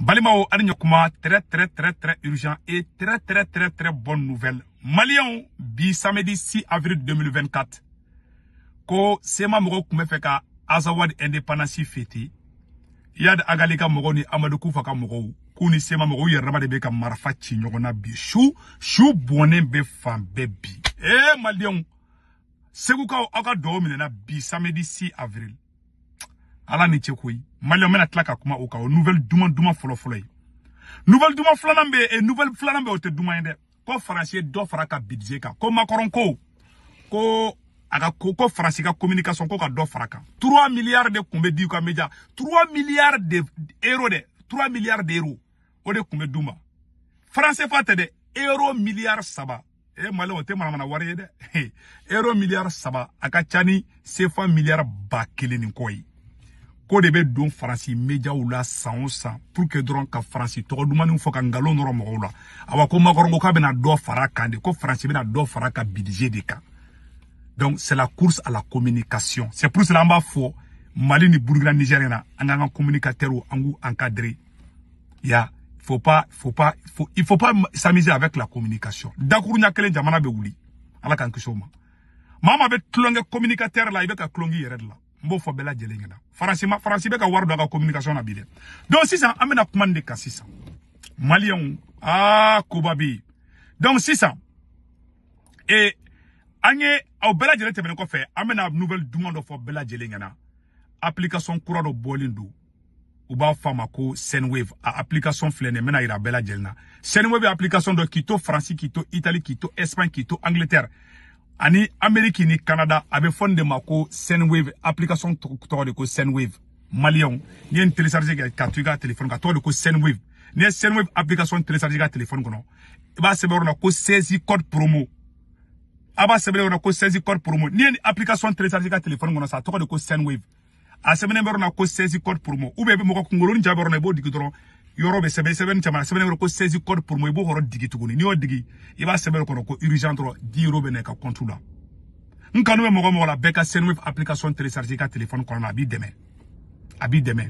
balimaw ani ɲɛkuma très très très très urgent et très très très très bonne nouvelle Malion, bi samedi 6 avril 2024 ko sema mɔgɔw tun bɛ ka azawad indépendance fêter yad agalika ka ni Amadou kufa ka mɔgɔw sema mɔgɔw yer dama de marfa bi chou chou bɔnnen bɛ fan Eh Eh, se se segukaw bi samedi 6 avril ala ni cɛ koyi maliyɛnw bɛna tila kuma o kan o nouvelle duman duman fɔlɔ ye nouvelle duman filanan bɛ eh, nouvelle filanan bɛ yen o tɛ duman ye dɛ ko faransi ye dɔ fara ka budget kan ko makɔrɔn ko ko a ka ko ko faransi ka communication ko ka dɔ fara kan trois milliards de tun bɛ di média trois milliards de euro dɛ trois milliards de euro o de tun bɛ d'u français fa tɛ dɛ euro milliard saba e eh, maliyɛnw o tɛ manamana wari ye dɛ euro milliard saba a ka ca ni sefa milliard ba kelen ko de bɛ don faransi médiaw la san o san pour que dɔrɔn ka faransi tɔgɔ dumanniw fɔ ka nkalon nɔrɔ mɔgɔw la awa ko makɔrɔn ko k'a bɛna dɔ fara kan de ko faransi bɛna dɔ fara ka budget de kan donc c'est la course à la communication c'est pour cela an b'a fɔ mali ni burukina nigɛri na an k'an ka communicateurs an k'u encadrer ya faut pas faut pas faut, il faut pas s'amuser avec la communication dakuruɲa kelen jamana bɛ wuli ala k'an kisi o ma maa maa bɛ tulonkɛ communicateur la i bɛ ka tulonk'i yɛrɛ de la n b'o fɔ bɛɛ lajɛlen ɲɛna faransi ma faransi ka communication na donc sisan amena bɛna kuma nin de kan sisan maliyɛnw koba ah, donc sisan ee an au bela bɛɛ nouvelle application kura do bolindo. Uba b'a fɔ senwave application flene mena ira bela jelena. yira senwave application de Kito, to Kito, Italie Kito, espagne Kito, angleterre ani ameriki ni canada a bɛ fɔ nin de ma ko senwave application tɔgɔ de ko senwave maliyɛnw n'i ye nin télécharge kɛ ka to i ka téléphone ka tɔgɔ de ko senwave n'i ye senwave application télécharge i ka téléphone kɔnɔ i b'a sɛbɛn yɔrɔ la ko 16 code promo a b'a sɛbɛn yɔrɔ la ko 16 code promo n'i ye nin application télécharge i ka téléphone kɔnɔ sa a tɔgɔ de ko senwave a sɛbɛnnen bɛ yɔrɔ la ko 16 code promo ou bien i bɛ mɔgɔ kunkolo ni jaabi yɔrɔ la i b'o digi dɔrɔn yɔrɔ sebe sebe ni caman sebe ni ko sezi code pour moi b'o kɔrɔ digi tuguni n'i y'o digi i b'a sɛbɛn kɔnɔ ko urgent dɔrɔn di euro bɛ na ka compte la n kanu bɛ mɔgɔ mɔgɔ la beka ka senwif application télécharger i ka téléphone kɔnɔ a b'i dɛmɛ a b'i dɛmɛ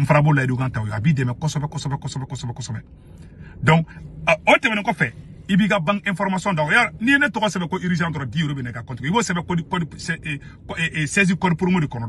n fana b'o layidu kan ta o ye a b'i dɛmɛ kosɛbɛ kosɛbɛ kosɛbɛ kosɛbɛ kosɛbɛ donc o tɛmɛnen ko fe ibi ka bank information da yar n'i ye ne tɔgɔ sebe ko urgent dɔrɔn di euro bɛ na ka compte ibo sebe sɛbɛn code code seize code pour moi de kɔnɔ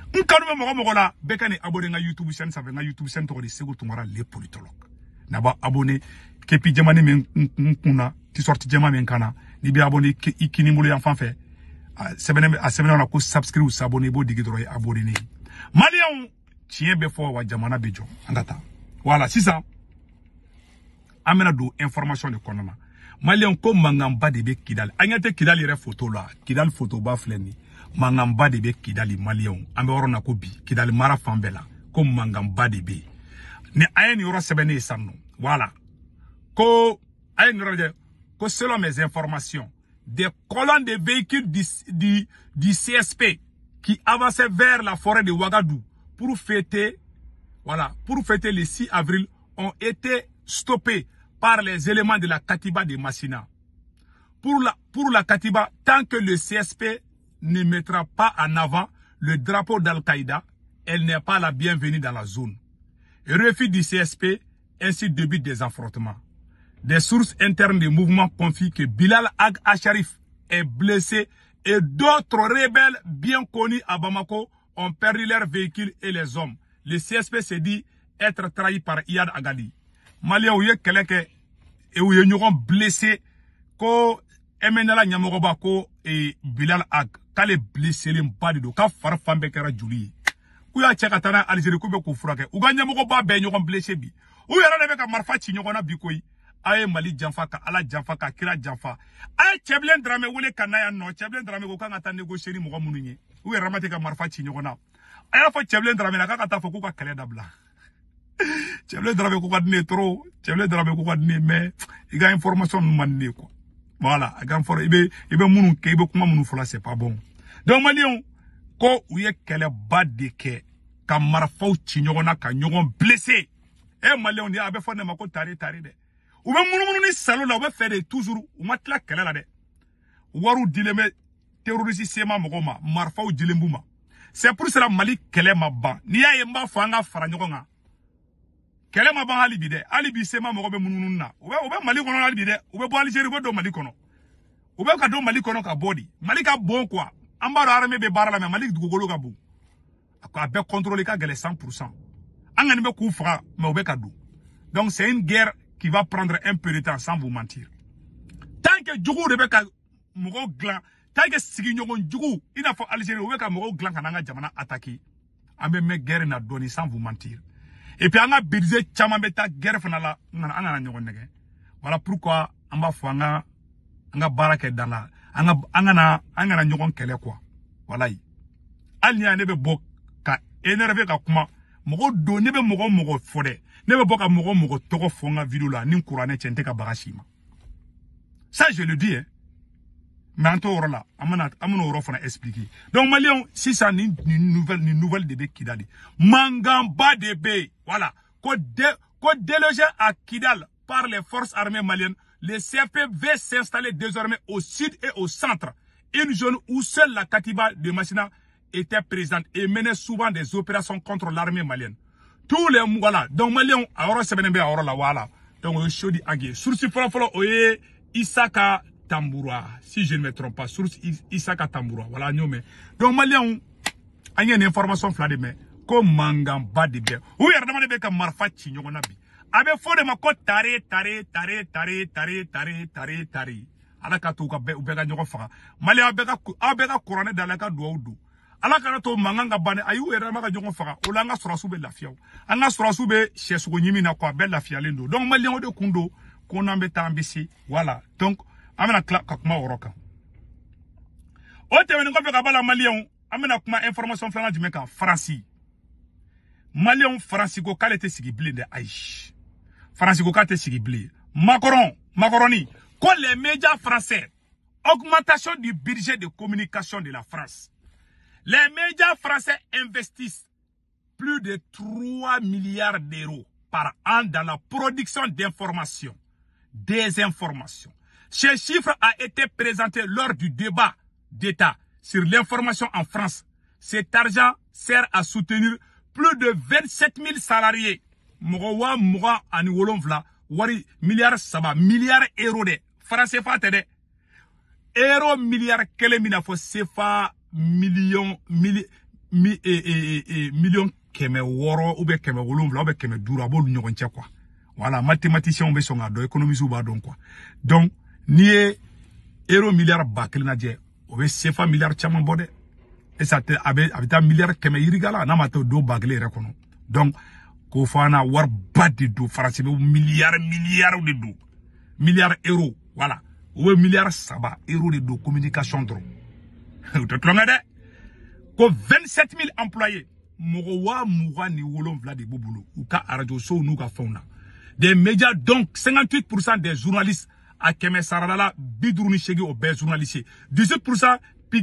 n kanu bɛ mɔgɔ mɔgɔ la bɛɛ ka ni abone n ka youtube chaîne sanfɛ n ka youtube chaîne tɔgɔ de segu tunkara le politologue n'a b'a abone kepi jɛmani min n kun na tisɔriti jɛma min kan na n'i bɛ abone i kinibolo yan fan fɛ a sɛbɛnnen a sɛbɛnnen na ko subscribe s'abonner i b'o digi dɔrɔn ye abonné maliyɛnw tiɲɛ bɛ fɔ wa jamana bɛ jɔ an ka taa wala sisan an bɛna don information de kɔnɔna na maliyɛn ko mankanba de bɛ kidali an ɲɛ tɛ kidali yɛrɛ foto la kidali fotoba filɛ nin ye mangamba de kidali maliyɛnw ko bi kidali mara fan ko de ni ko a ko selon mes informations des colonnes de véhicules du, du, du CSP qui avançaient vers la forêt de Ouagadou pour fêter voilà pour fêter le 6 avril ont été stoppés par les éléments de la Katiba de Massina. Pour la, pour la Katiba, tant que le CSP ne mettra pas en avant le drapeau d'Al-Qaïda, elle n'est pas la bienvenue dans la zone. Refus du CSP, ainsi débute des affrontements. Des sources internes du mouvement confient que Bilal Ag Asharif est blessé et d'autres rebelles bien connus à Bamako ont perdu leurs véhicules et les hommes. Le CSP s'est dit être trahi par Iyad Agali. Malia quelqu'un et blessé ko Emenala Nyamorobako ko et Bilal Ag. k'ale bileselenba de don k'a fari fan bɛɛ kɛra joli ye k'u y'a cɛ ka taa n'a alizeri k'u bɛ k'u furakɛ u ka ɲɛmɔgɔba bɛɛ ɲɔgɔn bilese bi u yɛrɛ de bɛ ka marifa ci ɲɔgɔn na bi koyi mali janfa ka ala janfa ka kira janfa a ye cɛbilen daramɛ wele ka na yan nɔ ko kan ka taa negosiyeni mɔgɔ u yɛrɛ ma ka marifa ci ɲɔgɔn na a y'a fɔ cɛbilen na k'a ka taa k'u ka kɛlɛ dabila cɛbilen daramɛ ko ka di ne ye toro ko ka di ne ye information man ne quoi Voilà, à grand fort, ibe, ibe munu ke, ibe kuma munu fola, c'est pas bon. Donc, malien, ko uye kele bad ke, ka marafaw ci nyogona ka ɲɔgɔn blessé. Eh, ah, ben, malien, ni abe fone ma tari tari de. Ou be munu munu ni la, ou be toujours, ou matla kele la de. Waru dileme, terrorisi sema mɔgɔ ma, dilembu ma. C'est pour cela Mali kele ma ban. Ni ya fanga fara nyogona kɛlɛ ma ban hali bi dɛ hali bi sema mɔgɔ bɛ munumunu na obe bɛ u mali bi dɛ u bɛ bɔ alizeri mali ka mali bon quoi. Amba b'a dɔn be la mɛ Malik dugukolo ka bon a ko a contrôler ka gele cent pour cent an k'u donc c'est une guerre qui va prendre un peu de temps sans vous mentir tant que Djugu de bɛ ka glan. tant que sigiɲɔgɔn juguw Il a fɔ alizeri u bɛ ka mɔgɔw dilan ka n'an ka jamana attaquer Ambe me guerre na doni sans vous mentir et puis an ka budget caman bɛ taa guerre fana la an kana ɲɔgɔn nɛgɛ wala pourquoi an b'a fɔ an ka an ka baara kɛ da la an ka an kana an kana ɲɔgɔn kɛlɛ quoi walayi hali ni ne bɛ bɔ ka énerver ka kuma mɔgɔ don ne bɛ mɔgɔ mɔgɔ fɔ dɛ ne bɛ bɔ ka mɔgɔ mɔgɔ tɔgɔ fɔ n ka video la ni kuranɛ cɛ n tɛ ka baga si ma ça je le dis hein Mais en tout cas, on va expliquer donc si ça une nouvelle nouvelle de Kidal. Kidali mangamba de Bay, voilà Quand délogé à Kidal par les forces armées maliennes le CFP veut s'installer désormais au sud et au centre une zone où seule la Katiba de Machina était présente et menait souvent des opérations contre l'armée malienne tous les voilà donc malien alors ça sɛbɛnnen bɛ voilà donc je source Tamboura, si je ne me trompe pas, source Isaka Tamboura. Voilà, nous, Donc, malian il y a une information fladée, mais, comme Mangamba de bien. Oui, il y a un marfa bi. Abe fo de ma ko tare, tare, tare, tare, tare, tare, tare, tare. Ala ka to ka be u be ka ɲɔgɔn faga. Maliyɛn aw ka aw ka kuranɛ la ka to manganga bane ayu era ma ka ɲɔgɔn faga o la an ka sɔrɔsiw bɛ lafiya o an ka na ko donc de kundo konambe ko na voilà donc Amena bɛna tila au kuma wɔrɔ kan la kuma information filanan du France. En France, faransi ko k'ale tɛ sigi bilen aish. Macron, Macron. Quand sigi les médias français augmentation du budget de communication de la France les médias français investissent plus de 3 milliards d'euros par an dans la production d'informations, des informations, ces chiffres ont été présentés lors du débat d'État sur l'information en France. Cet argent sert à soutenir plus de 27 000 salariés. Mouroua Wari, milliard, ça va, milliard d'euros. de. Français pas euros milliards, milliard, quel est c'est CFA million, million, mi, eh, eh, eh, million, keme woro, ou bien keme wolonvla, ou bien keme durabo, l'union quoi. Voilà, mathématiciens, on va son ado, ou donc quoi. Donc, n'i ye euro milliard ba kelen lajɛ o bɛ sefa milliard caman bɔ dɛ esa a bɛ taa kɛmɛ n'a ma taa o don ba kelen yɛrɛ donc k'o fɔ an na wariba de don faransi bɛ milliards miliyariw de don miliyari euro voilà o bɛ miliyari saba euro de don communication dɔrɔn o tɛ tulonkɛ dɛ ko vingt sept mille employés mɔgɔ wa mugan ni wolonwula de b'u bolo u ka arajosow n'u ka fɛnw des médias donc cinquante huit pour cent des journalistes à kɛmɛ saradala bi duuru au seegin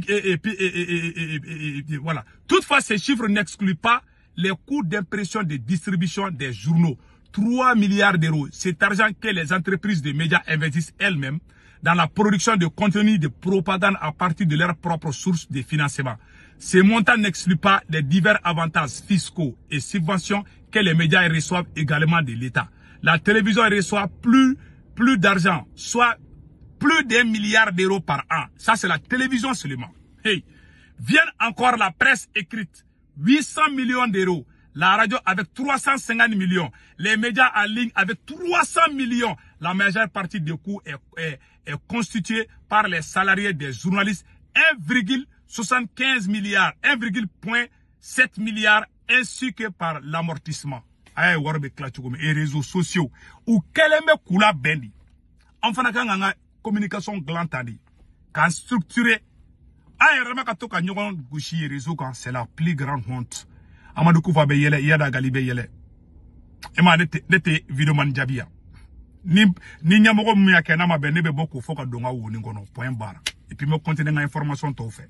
et, voilà toutefois ces chiffres n'excluent pas les coûts d'impression de distribution des journaux 3 milliards d'euros cet argent que les entreprises de médias investissent elles-mêmes dans la production de contenu de propagande à partir de leurs propres sources de financement. Ces montants n'excluent pas les divers avantages fiscaux et subventions que les médias reçoivent également de l'État. La télévision reçoit plus plus d'argent, soit plus d'un milliard d'euros par an. Ça, c'est la télévision seulement. Vient viennent encore la presse écrite, 800 millions d'euros, la radio avec 350 millions, les médias en ligne avec 300 millions. La majeure partie des coûts est, est constituée par les salariés des journalistes, 1,75 milliard, 1,7 milliard, ainsi que par l'amortissement a y'a wari comme les réseaux sociaux ou kɛlen bɛ k'u labɛn de an communication glantadi ta de k'an structurer an yɛrɛ dama ka to réseau kan c'est la plus grande honte amadu kufa be yɛlɛ yada gali et yɛlɛ e ma ne tɛ vidéo man jabia ni ni ɲɛmɔgɔ min y'a n'a ma bɛn ne bɛ bɔ k'o ka don n ka point bar et puis me continuer n information tɔw fait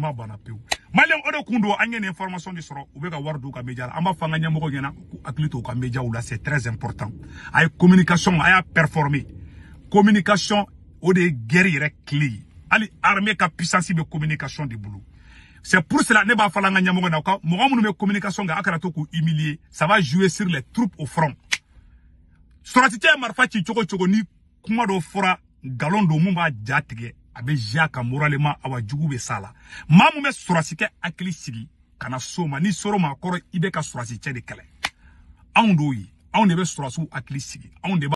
kuma banna pewu maliyɛn o de kun don an ye nin information de sɔrɔ u bɛ ka wari ka media la an b'a fɔ an ka ɲɛmɔgɔw ɲɛna k'u hakili ka la c'est très important a ye communication a y'a performer communication o de ye guerre yɛrɛ clé ye hali armée ka puissance bɛ communication de bolo c'est pour cela ne b'a fɔ an ka ɲɛmɔgɔ na mɔgɔ minnu bɛ communication kɛ a kana to k'u humilier ça va jouer sur les troupes au front sɔrɔsi tɛ marifa ci cogo cogo ni kuma dɔ fɔra nkalon don mun b'a ja tigɛ a bɛ zi a kan moralema awa jugu bɛ s'a la maa mun bɛ surasi kɛ hakili sigi ka na so ma n'i soro ma kɔrɔ i bɛ ka surasi cɛ de kɛlɛ anw d'o ye anw de bɛ surasiw hakili sigi anw de